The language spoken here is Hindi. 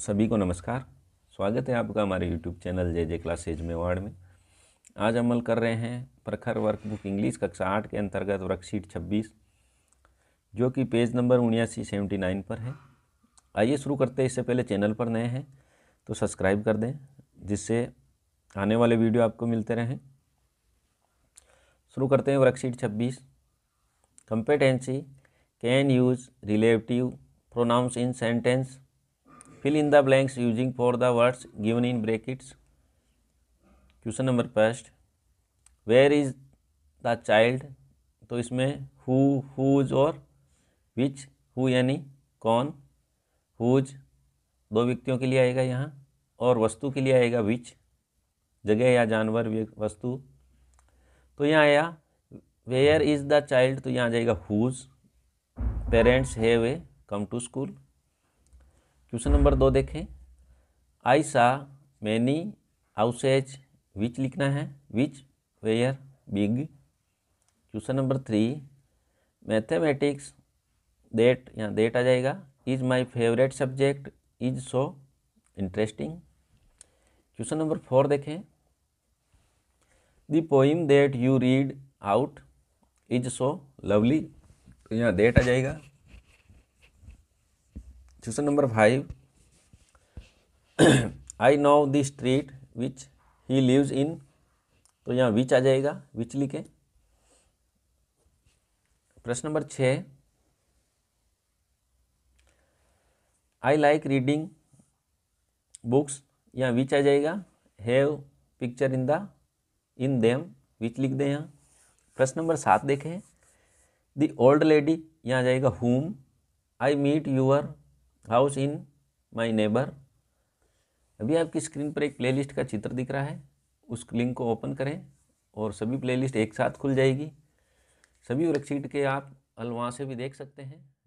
सभी को नमस्कार स्वागत है आपका हमारे YouTube channel J J classes Mewar में आज अमल कर रहे हैं प्रखर वर्कबुक इंग्लिश कक्षा आठ के अंतर्गत वर्कशीट छब्बीस जो कि पेज नंबर उन्यासी सेवेंटी नाइन पर है आइए शुरू करते हैं इससे पहले चैनल पर नए हैं तो सब्सक्राइब कर दें जिससे आने वाले वीडियो आपको मिलते रहें शुरू करते हैं वर्कशीट छब्बीस competency can use relative pronouns in sentence fill in the blanks using for the words given in brackets question number first where is the child तो इसमें हु हुज और विच हु यानी कौन हुज दो व्यक्तियों के लिए आएगा यहाँ और वस्तु के लिए आएगा विच जगह या जानवर वस्तु तो यहाँ आया वेयर इज़ द चाइल्ड तो यहाँ आ जाएगा whose parents have a come to school question number दो देखें I saw many houses which लिखना है which were big question number three mathematics that यहाँ देट आ जाएगा is my favourite subject is so interesting question number four देखें the poem that you read out is so lovely तो यहाँ देट आ जाएगा question number five I know the street which he lives इन तो यहाँ विच आ जाएगा विच लिखे प्रश्न नंबर छ आई लाइक रीडिंग बुक्स यहाँ विच आ जाएगा have picture in the in them which लिख दें यहाँ प्रश्न नंबर सात देखें द ओल्ड लेडी यहाँ आ जाएगा whom I meet your house in my neighbour अभी आपकी स्क्रीन पर एक प्लेलिस्ट का चित्र दिख रहा है उस लिंक को ओपन करें और सभी प्लेलिस्ट एक साथ खुल जाएगी सभी वर्कशीट के आप अलवा से भी देख सकते हैं